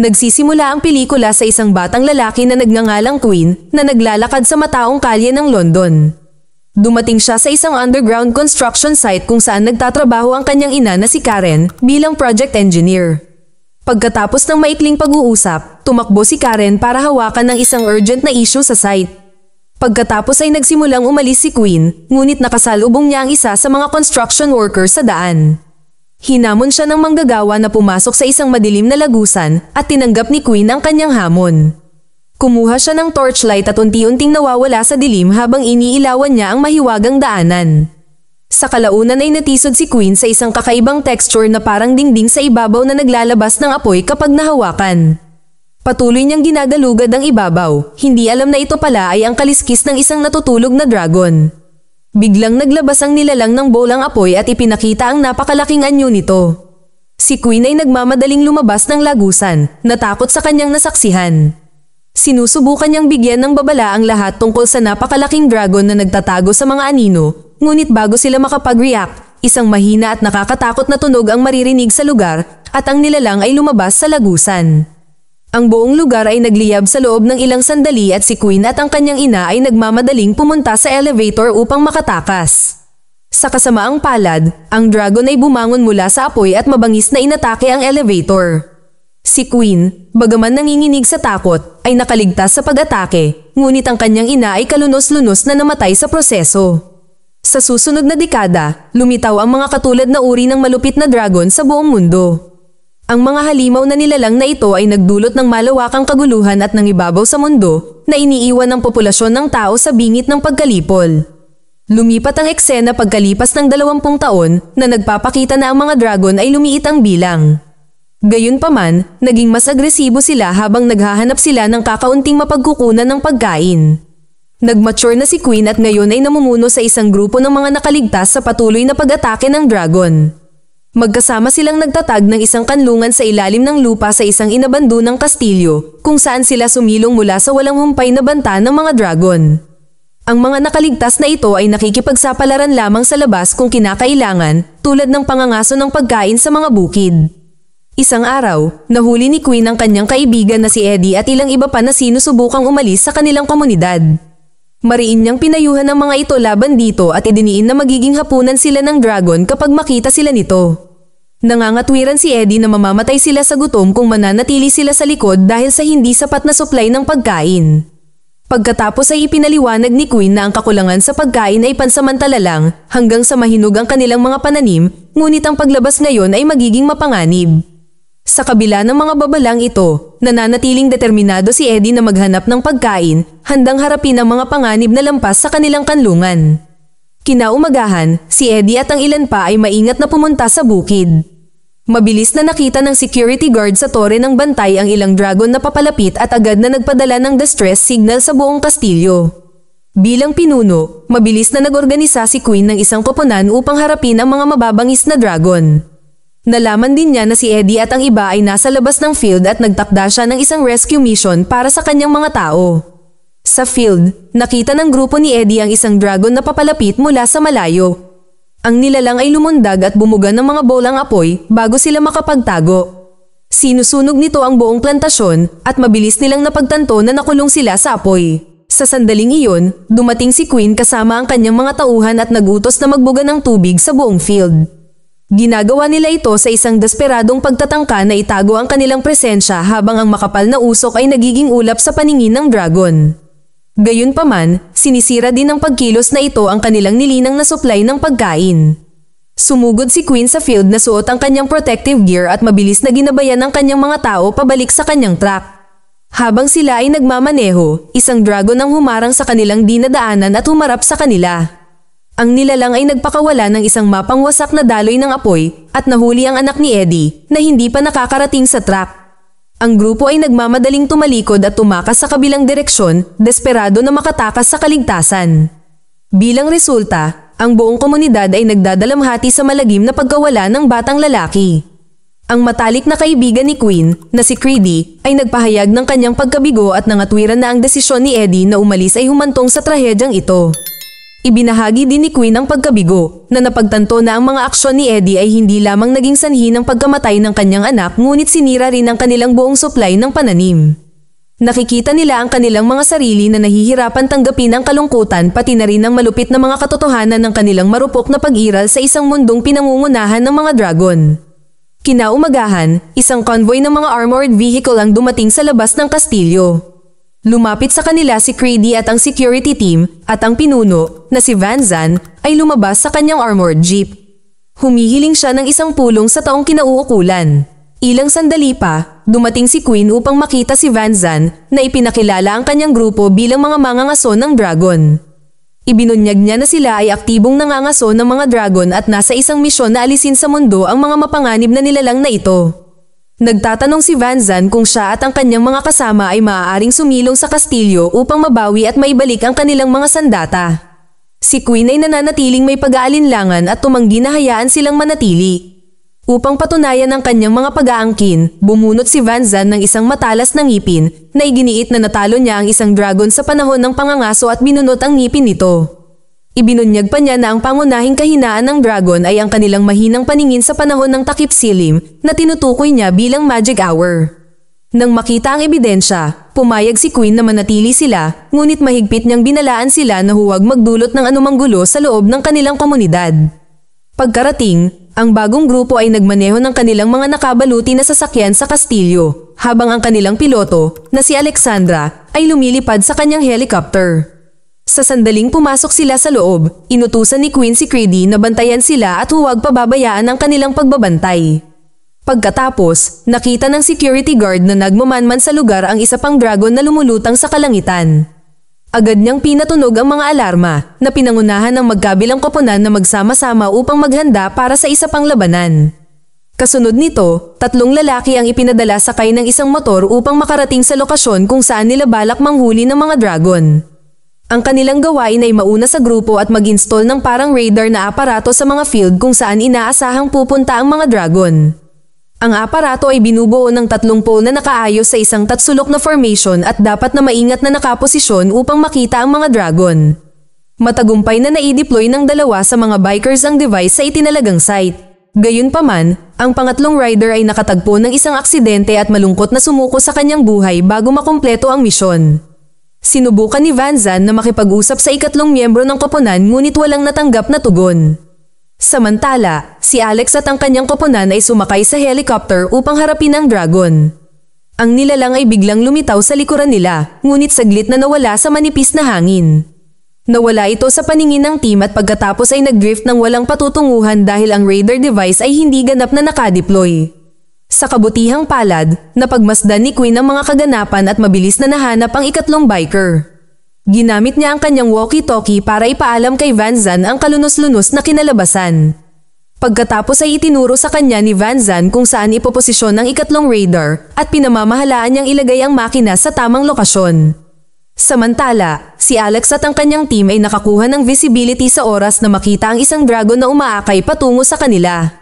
Nagsisimula ang pelikula sa isang batang lalaki na nagngangalang Queen na naglalakad sa mataong kalye ng London. Dumating siya sa isang underground construction site kung saan nagtatrabaho ang kanyang ina na si Karen bilang project engineer. Pagkatapos ng maikling pag-uusap, tumakbo si Karen para hawakan ng isang urgent na issue sa site. Pagkatapos ay nagsimulang umalis si Queen, ngunit nakasalubong niya ang isa sa mga construction workers sa daan. Hinamon siya ng manggagawa na pumasok sa isang madilim na lagusan at tinanggap ni Queen ang kanyang hamon. Kumuha siya ng torchlight at unti-unting nawawala sa dilim habang iniilawan niya ang mahiwagang daanan. Sa kalaunan ay natisod si Queen sa isang kakaibang texture na parang dingding sa ibabaw na naglalabas ng apoy kapag nahawakan. Patuloy niyang ginagalugad ang ibabaw, hindi alam na ito pala ay ang kaliskis ng isang natutulog na dragon. Biglang naglabas ang nilalang ng bolang apoy at ipinakita ang napakalaking anyo nito. Si Queen ay nagmamadaling lumabas ng lagusan, natakot sa kanyang nasaksihan. Sinusubukan niyang bigyan ng babala ang lahat tungkol sa napakalaking dragon na nagtatago sa mga anino, ngunit bago sila makapag-react, isang mahina at nakakatakot na tunog ang maririnig sa lugar at ang nilalang ay lumabas sa lagusan. Ang buong lugar ay nagliyab sa loob ng ilang sandali at si Queen at ang kanyang ina ay nagmamadaling pumunta sa elevator upang makatakas. Sa kasamaang palad, ang dragon ay bumangon mula sa apoy at mabangis na inatake ang elevator. Si Queen, bagaman nanginginig sa takot, ay nakaligtas sa pag-atake, ngunit ang kanyang ina ay kalunos-lunos na namatay sa proseso. Sa susunod na dekada, lumitaw ang mga katulad na uri ng malupit na dragon sa buong mundo. Ang mga halimaw na nilalang na ito ay nagdulot ng malawakang kaguluhan at nangibabaw sa mundo na iniiwan ng populasyon ng tao sa bingit ng pagkalipol. Lumipat ang eksena pagkalipas ng 20 taon na nagpapakita na ang mga dragon ay lumiit ang bilang. Gayunpaman, naging mas agresibo sila habang naghahanap sila ng kakaunting mapagkukunan ng pagkain. Nagmature na si Queen at ngayon ay namumuno sa isang grupo ng mga nakaligtas sa patuloy na pag-atake ng dragon. Magkasama silang nagtatag ng isang kanlungan sa ilalim ng lupa sa isang inabando ng kastilyo, kung saan sila sumilong mula sa walang humpay na banta ng mga dragon. Ang mga nakaligtas na ito ay nakikipagsapalaran lamang sa labas kung kinakailangan, tulad ng pangangaso ng pagkain sa mga bukid. Isang araw, nahuli ni Queen ang kanyang kaibigan na si Eddie at ilang iba pa na sinusubukang umalis sa kanilang komunidad. Mariin niyang pinayuhan ang mga ito laban dito at idiniin na magiging hapunan sila ng dragon kapag makita sila nito. Nangangatwiran si Eddie na mamamatay sila sa gutom kung mananatili sila sa likod dahil sa hindi sapat na supply ng pagkain. Pagkatapos ay ipinaliwanag ni Queen na ang kakulangan sa pagkain ay pansamantala lang hanggang sa mahinog ang kanilang mga pananim, ngunit ang paglabas ngayon ay magiging mapanganib. Sa kabila ng mga babalang ito, nananatiling determinado si Eddie na maghanap ng pagkain, handang harapin ang mga panganib na lampas sa kanilang kanlungan. Kinaumagahan, si Eddie at ang ilan pa ay maingat na pumunta sa bukid. Mabilis na nakita ng security guard sa tore ng bantay ang ilang dragon na papalapit at agad na nagpadala ng distress signal sa buong Kastilyo. Bilang pinuno, mabilis na nagorganisa si Queen ng isang koponan upang harapin ang mga mababangis na dragon. Nalaman din niya na si Eddie at ang iba ay nasa labas ng field at nagtakda siya ng isang rescue mission para sa kanyang mga tao. Sa field, nakita ng grupo ni Eddie ang isang dragon na papalapit mula sa malayo ang nilalang ay lumundag at bumuga ng mga bolang apoy bago sila makapagtago. Sinusunog nito ang buong plantasyon at mabilis nilang napagtanto na nakulong sila sa apoy. Sa sandaling iyon, dumating si Queen kasama ang kanyang mga tauhan at nagutos na magbuga ng tubig sa buong field. Ginagawa nila ito sa isang desperadong pagtatangka na itago ang kanilang presensya habang ang makapal na usok ay nagiging ulap sa paningin ng dragon. Gayunpaman, sinisira din ng pagkilos na ito ang kanilang nilinang na supply ng pagkain. Sumugod si Queen sa field na suot ang kanyang protective gear at mabilis na ginabayan ang kanyang mga tao pabalik sa kanyang truck. Habang sila ay nagmamaneho, isang dragon ang humarang sa kanilang dinadaanan at humarap sa kanila ang nilalang ay nagpakawala ng isang mapangwasak na daloy ng apoy at nahuli ang anak ni Eddie na hindi pa nakakarating sa truck. Ang grupo ay nagmamadaling tumalikod at tumakas sa kabilang direksyon, desperado na makatakas sa kaligtasan. Bilang resulta, ang buong komunidad ay nagdadalamhati sa malagim na pagkawala ng batang lalaki. Ang matalik na kaibigan ni Queen, na si Creedy, ay nagpahayag ng kanyang pagkabigo at nangatwiran na ang desisyon ni Eddie na umalis ay humantong sa trahedyang ito. Ibinahagi din ni Queen ang pagkabigo na napagtanto na ang mga aksyon ni Eddie ay hindi lamang naging sanhi ng pagkamatay ng kanyang anak ngunit sinira rin ang kanilang buong supply ng pananim. Nakikita nila ang kanilang mga sarili na nahihirapan tanggapin ang kalungkutan pati na rin ang malupit na mga katotohanan ng kanilang marupok na pag-iral sa isang mundong pinangungunahan ng mga dragon. Kinaumagahan, isang convoy ng mga armored vehicle ang dumating sa labas ng kastilyo. Lumapit sa kanila si Creedy at ang security team at ang pinuno na si Van Zan ay lumabas sa kanyang armored jeep. Humihiling siya ng isang pulong sa taong kinauukulan. Ilang sandali pa, dumating si Queen upang makita si Van Zan na ipinakilala ang kanyang grupo bilang mga mangangaso ng dragon. Ibinunyag niya na sila ay aktibong nangangaso ng mga dragon at nasa isang misyon na alisin sa mundo ang mga mapanganib na nilalang na ito. Nagtatanong si Vanzan kung siya at ang kanyang mga kasama ay maaaring sumilong sa kastilyo upang mabawi at maibalik ang kanilang mga sandata. Si Queen ay nananatiling may pag-aalinlangan at tumanggi na hayaan silang manatili. Upang patunayan ang kanyang mga pag-aangkin, bumunot si Vanzan ng isang matalas na ngipin na iginiit na natalo niya ang isang dragon sa panahon ng pangangaso at binunot ang ngipin nito. Ibinunyag pa niya na ang pangunahing kahinaan ng dragon ay ang kanilang mahinang paningin sa panahon ng takip silim na tinutukoy niya bilang magic hour. Nang makita ang ebidensya, pumayag si Queen na manatili sila, ngunit mahigpit niyang binalaan sila na huwag magdulot ng anumang gulo sa loob ng kanilang komunidad. Pagkarating, ang bagong grupo ay nagmaneho ng kanilang mga nakabaluti na sasakyan sa Kastilyo, habang ang kanilang piloto, na si Alexandra, ay lumilipad sa kanyang helicopter. Sa sandaling pumasok sila sa loob, inutusan ni Queen si Creedy na bantayan sila at huwag pababayaan ang kanilang pagbabantay. Pagkatapos, nakita ng security guard na nagmamanman sa lugar ang isa pang dragon na lumulutang sa kalangitan. Agad niyang pinatunog ang mga alarma na pinangunahan ng magkabilang koponan na magsama-sama upang maghanda para sa isa pang labanan. Kasunod nito, tatlong lalaki ang ipinadala sakay ng isang motor upang makarating sa lokasyon kung saan nila balak manghuli ng mga dragon. Ang kanilang gawain ay mauna sa grupo at mag-install ng parang radar na aparato sa mga field kung saan inaasahang pupunta ang mga dragon. Ang aparato ay binubuo ng tatlong pole na nakaayos sa isang tatsulok na formation at dapat na maingat na nakaposisyon upang makita ang mga dragon. Matagumpay na nai-deploy ng dalawa sa mga bikers ang device sa itinalagang site. Gayunpaman, ang pangatlong rider ay nakatagpo ng isang aksidente at malungkot na sumuko sa kanyang buhay bago makumpleto ang misyon. Sinubukan ni Vanzan na makipag-usap sa ikatlong miyembro ng koponan ngunit walang natanggap na tugon. Samantala, si Alex at ang kanyang koponan ay sumakay sa helicopter upang harapin ang dragon. Ang nilalang ay biglang lumitaw sa likuran nila, ngunit saglit na nawala sa manipis na hangin. Nawala ito sa paningin ng team at pagkatapos ay nagdrift ng walang patutunguhan dahil ang radar device ay hindi ganap na nakadeploy sa kabutihang palad na pagmasdan ni Queen ang mga kaganapan at mabilis na nahanap ang ikatlong biker. Ginamit niya ang kanyang walkie-talkie para ipaalam kay Van Zan ang kalunos-lunos na kinalabasan. Pagkatapos ay itinuro sa kanya ni Van Zan kung saan ipoposisyon ang ikatlong radar at pinamamahalaan niyang ilagay ang makina sa tamang lokasyon. Samantala, si Alex at ang kanyang team ay nakakuha ng visibility sa oras na makita ang isang dragon na umaakay patungo sa kanila.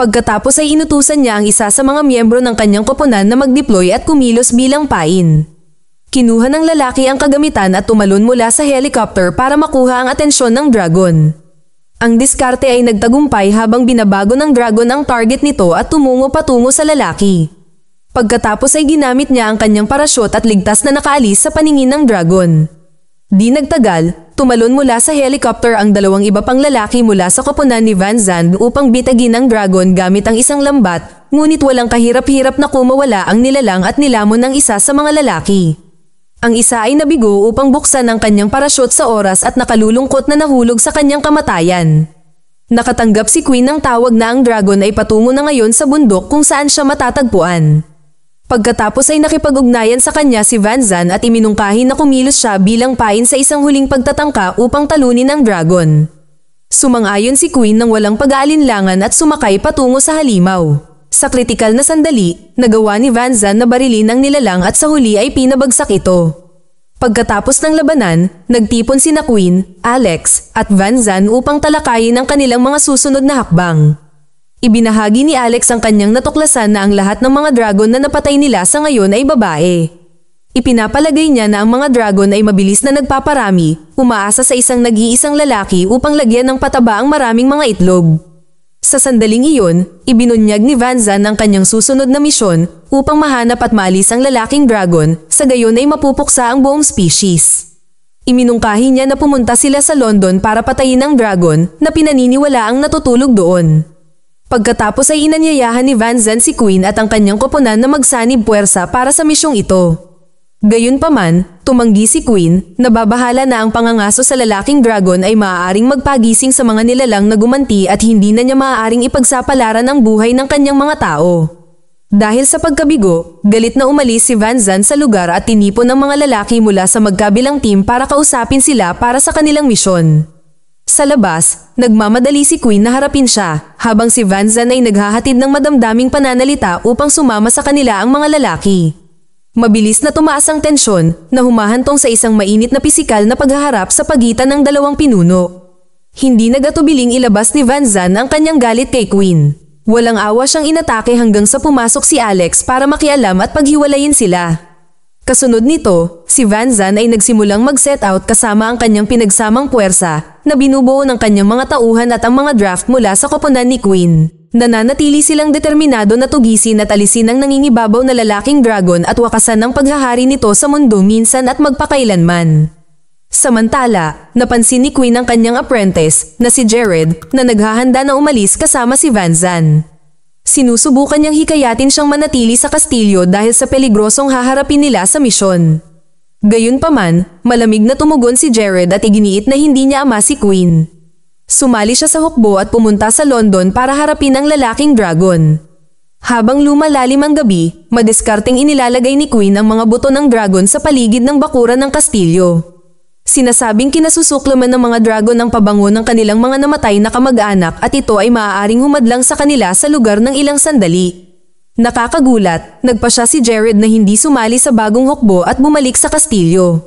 Pagkatapos ay inutusan niya ang isa sa mga miyembro ng kanyang koponan na mag-deploy at kumilos bilang pain. Kinuha ng lalaki ang kagamitan at tumalon mula sa helicopter para makuha ang atensyon ng dragon. Ang diskarte ay nagtagumpay habang binabago ng dragon ang target nito at tumungo patungo sa lalaki. Pagkatapos ay ginamit niya ang kanyang parasyot at ligtas na nakaalis sa paningin ng dragon. Di nagtagal, Tumalon mula sa helicopter ang dalawang iba pang lalaki mula sa koponan ni Van Zandt upang bitagin ang dragon gamit ang isang lambat, ngunit walang kahirap-hirap na kumawala ang nilalang at nilamon ng isa sa mga lalaki. Ang isa ay nabigo upang buksan ang kanyang parasyut sa oras at nakalulungkot na nahulog sa kanyang kamatayan. Nakatanggap si Queen ng tawag na ang dragon ay patungo na ngayon sa bundok kung saan siya matatagpuan. Pagkatapos ay nakipag-ugnayan sa kanya si Van Zan at iminungkahi na kumilos siya bilang pain sa isang huling pagtatangka upang talunin ang dragon. Sumang-ayon si Queen nang walang pag-aalinlangan at sumakay patungo sa halimaw. Sa kritikal na sandali, nagawa ni Van Zan na barilin ang nilalang at sa huli ay pinabagsak ito. Pagkatapos ng labanan, nagtipon si na Queen, Alex, at Van Zan upang talakayin ang kanilang mga susunod na hakbang. Ibinahagi ni Alex ang kanyang natuklasan na ang lahat ng mga dragon na napatay nila sa ngayon ay babae. Ipinapalagay niya na ang mga dragon ay mabilis na nagpaparami, umaasa sa isang nag-iisang lalaki upang lagyan ng pataba ang maraming mga itlog. Sa sandaling iyon, ibinunyag ni Vanza ang kanyang susunod na misyon upang mahanap at maalis ang lalaking dragon, sa gayon ay mapupuksa ang buong species. Iminungkahi niya na pumunta sila sa London para patayin ang dragon na pinaniniwala ang natutulog doon. Pagkatapos ay inanyayahan ni Van Zen si Queen at ang kanyang koponan na magsanib puwersa para sa misyong ito. Gayunpaman, tumanggi si Queen, na babahala na ang pangangaso sa lalaking dragon ay maaaring magpagising sa mga nilalang na gumanti at hindi na niya maaaring ipagsapalaran ang buhay ng kanyang mga tao. Dahil sa pagkabigo, galit na umalis si Van Zan sa lugar at tinipon ng mga lalaki mula sa magkabilang team para kausapin sila para sa kanilang misyon. Sa labas, nagmamadali si Queen na harapin siya, habang si Van Zan ay naghahatid ng madamdaming pananalita upang sumama sa kanila ang mga lalaki. Mabilis na tumaas ang tensyon na humahantong sa isang mainit na pisikal na paghaharap sa pagitan ng dalawang pinuno. Hindi nagatubiling ilabas ni Van Zan ang kanyang galit kay Queen. Walang awa siyang inatake hanggang sa pumasok si Alex para makialam at paghiwalayin sila. Kasunod nito, si Van Zan ay nagsimulang mag-set out kasama ang kanyang pinagsamang puwersa na binubuo ng kanyang mga tauhan at ang mga draft mula sa koponan ni Queen. Nananatili silang determinado na tugisin at alisin ang nangingibabaw na lalaking dragon at wakasan ang paghahari nito sa mundo minsan at magpakailanman. Samantala, napansin ni Queen ang kanyang apprentice na si Jared na naghahanda na umalis kasama si Van Zan. Sinusubukan niyang hikayatin siyang manatili sa kastilyo dahil sa peligrosong haharapin nila sa misyon. Gayunpaman, malamig na tumugon si Jared at iginiit na hindi niya ama si Queen. Sumali siya sa hukbo at pumunta sa London para harapin ang lalaking dragon. Habang lumalalim ang gabi, madiskarteng inilalagay ni Queen ang mga buto ng dragon sa paligid ng bakuran ng kastilyo. Sinasabing kinasusuklaman ng mga dragon ang pabango ng kanilang mga namatay na kamag-anak at ito ay maaaring humadlang sa kanila sa lugar ng ilang sandali. Nakakagulat, nagpa siya si Jared na hindi sumali sa bagong hukbo at bumalik sa kastilyo.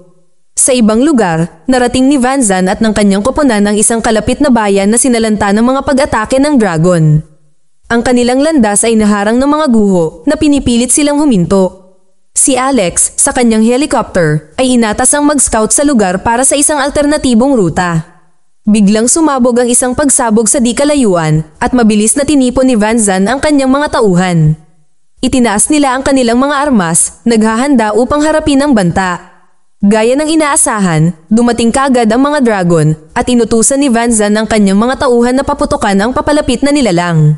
Sa ibang lugar, narating ni Vanzan at ng kanyang koponan ang isang kalapit na bayan na sinalanta ng mga pag-atake ng dragon. Ang kanilang landas ay naharang ng mga guho na pinipilit silang huminto Si Alex, sa kanyang helicopter, ay inatas ang mag-scout sa lugar para sa isang alternatibong ruta. Biglang sumabog ang isang pagsabog sa di kalayuan at mabilis na tinipon ni Van Zan ang kanyang mga tauhan. Itinaas nila ang kanilang mga armas, naghahanda upang harapin ang banta. Gaya ng inaasahan, dumating kaagad ang mga dragon at inutusan ni Van Zan ang kanyang mga tauhan na paputukan ang papalapit na nilalang.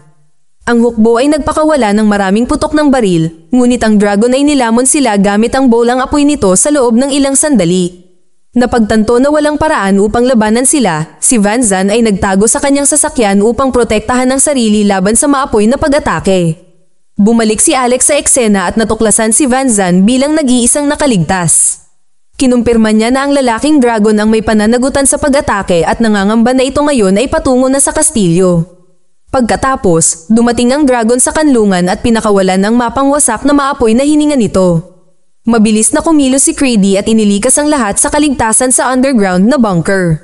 Ang hukbo ay nagpakawala ng maraming putok ng baril, ngunit ang dragon ay nilamon sila gamit ang bolang apoy nito sa loob ng ilang sandali. Napagtanto na walang paraan upang labanan sila, si Van Zan ay nagtago sa kanyang sasakyan upang protektahan ang sarili laban sa maapoy na pag-atake. Bumalik si Alex sa eksena at natuklasan si Van Zan bilang nag-iisang nakaligtas. Kinumpirma niya na ang lalaking dragon ang may pananagutan sa pag-atake at nangangamba na ito ngayon ay patungo na sa kastilyo. Pagkatapos, dumating ang dragon sa kanlungan at pinakawalan ng mapang wasak na maapoy na hininga nito. Mabilis na kumilos si Creedy at inilikas ang lahat sa kaligtasan sa underground na bunker.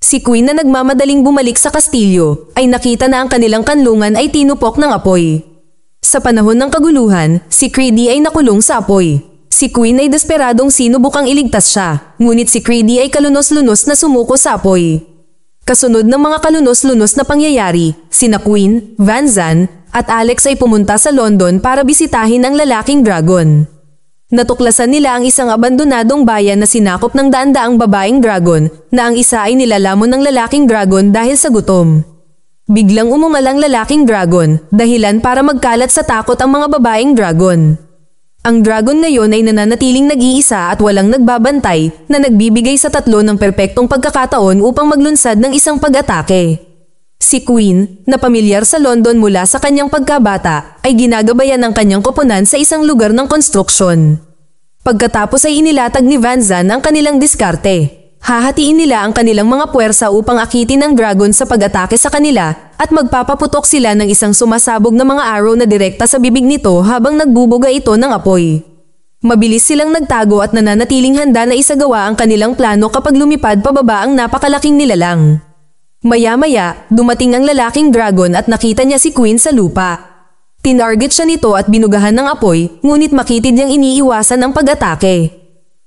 Si Queen na nagmamadaling bumalik sa kastilyo ay nakita na ang kanilang kanlungan ay tinupok ng apoy. Sa panahon ng kaguluhan, si Creedy ay nakulong sa apoy. Si Queen ay desperadong sinubukang iligtas siya, ngunit si Creedy ay kalunos-lunos na sumuko sa apoy. Kasunod ng mga kalunos-lunos na pangyayari, sina Queen, Van Zan, at Alex ay pumunta sa London para bisitahin ang lalaking dragon. Natuklasan nila ang isang abandonadong bayan na sinakop ng daan-daang babaeng dragon na ang isa ay nilalamon ng lalaking dragon dahil sa gutom. Biglang umungal ang lalaking dragon, dahilan para magkalat sa takot ang mga babaeng dragon. Ang dragon na yon ay nananatiling nag-iisa at walang nagbabantay na nagbibigay sa tatlo ng perpektong pagkakataon upang maglunsad ng isang pag-atake. Si Queen, na pamilyar sa London mula sa kanyang pagkabata, ay ginagabayan ng kanyang koponan sa isang lugar ng konstruksyon. Pagkatapos ay inilatag ni Van Zan ang kanilang diskarte. Hahatiin nila ang kanilang mga puwersa upang akitin ang dragon sa pag-atake sa kanila at magpapaputok sila ng isang sumasabog na mga arrow na direkta sa bibig nito habang nagbubuga ito ng apoy. Mabilis silang nagtago at nananatiling handa na isagawa ang kanilang plano kapag lumipad pababa ang napakalaking nilalang. Maya-maya, dumating ang lalaking dragon at nakita niya si Queen sa lupa. Tinarget siya nito at binugahan ng apoy, ngunit makitid niyang iniiwasan ang pag-atake.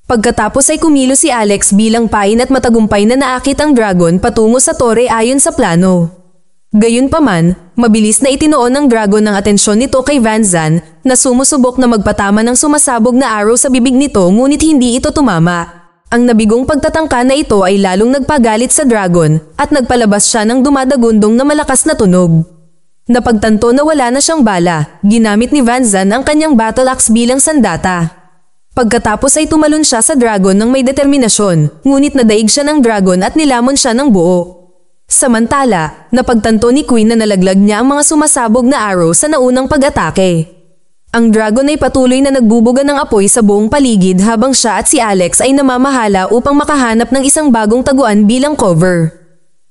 Pagkatapos ay kumilo si Alex bilang pain at matagumpay na naakit ang dragon patungo sa tore ayon sa plano. Gayunpaman, mabilis na itinoon ng dragon ang atensyon nito kay Vanzan na sumusubok na magpatama ng sumasabog na araw sa bibig nito ngunit hindi ito tumama. Ang nabigong pagtatangka na ito ay lalong nagpagalit sa dragon at nagpalabas siya ng dumadagundong na malakas na tunog. Napagtanto na wala na siyang bala, ginamit ni Vanzan ang kanyang battle axe bilang sandata. Pagkatapos ay tumalon siya sa dragon ng may determinasyon, ngunit nadaig siya ng dragon at nilamon siya ng buo. Samantala, napagtanto ni Queen na nalaglag niya ang mga sumasabog na arrow sa naunang pag-atake. Ang dragon ay patuloy na nagbubuga ng apoy sa buong paligid habang siya at si Alex ay namamahala upang makahanap ng isang bagong taguan bilang cover.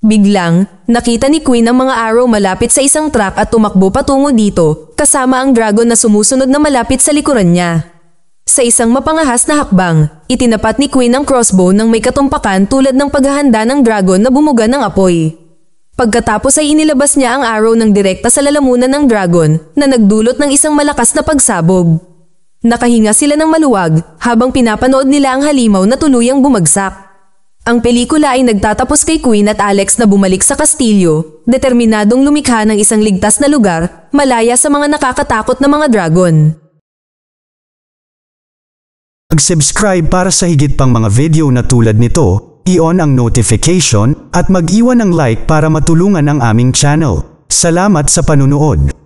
Biglang, nakita ni Queen ang mga arrow malapit sa isang truck at tumakbo patungo dito, kasama ang dragon na sumusunod na malapit sa likuran niya. Sa isang mapangahas na hakbang, itinapat ni Queen ang crossbow ng may katumpakan tulad ng paghahanda ng dragon na bumuga ng apoy. Pagkatapos ay inilabas niya ang arrow ng direkta sa lalamunan ng dragon na nagdulot ng isang malakas na pagsabog. Nakahinga sila ng maluwag habang pinapanood nila ang halimaw na tuluyang bumagsak. Ang pelikula ay nagtatapos kay Queen at Alex na bumalik sa kastilyo, determinadong lumikha ng isang ligtas na lugar malaya sa mga nakakatakot na mga dragon. Mag-subscribe para sa higit pang mga video na tulad nito, i-on ang notification, at mag-iwan ng like para matulungan ang aming channel. Salamat sa panunood!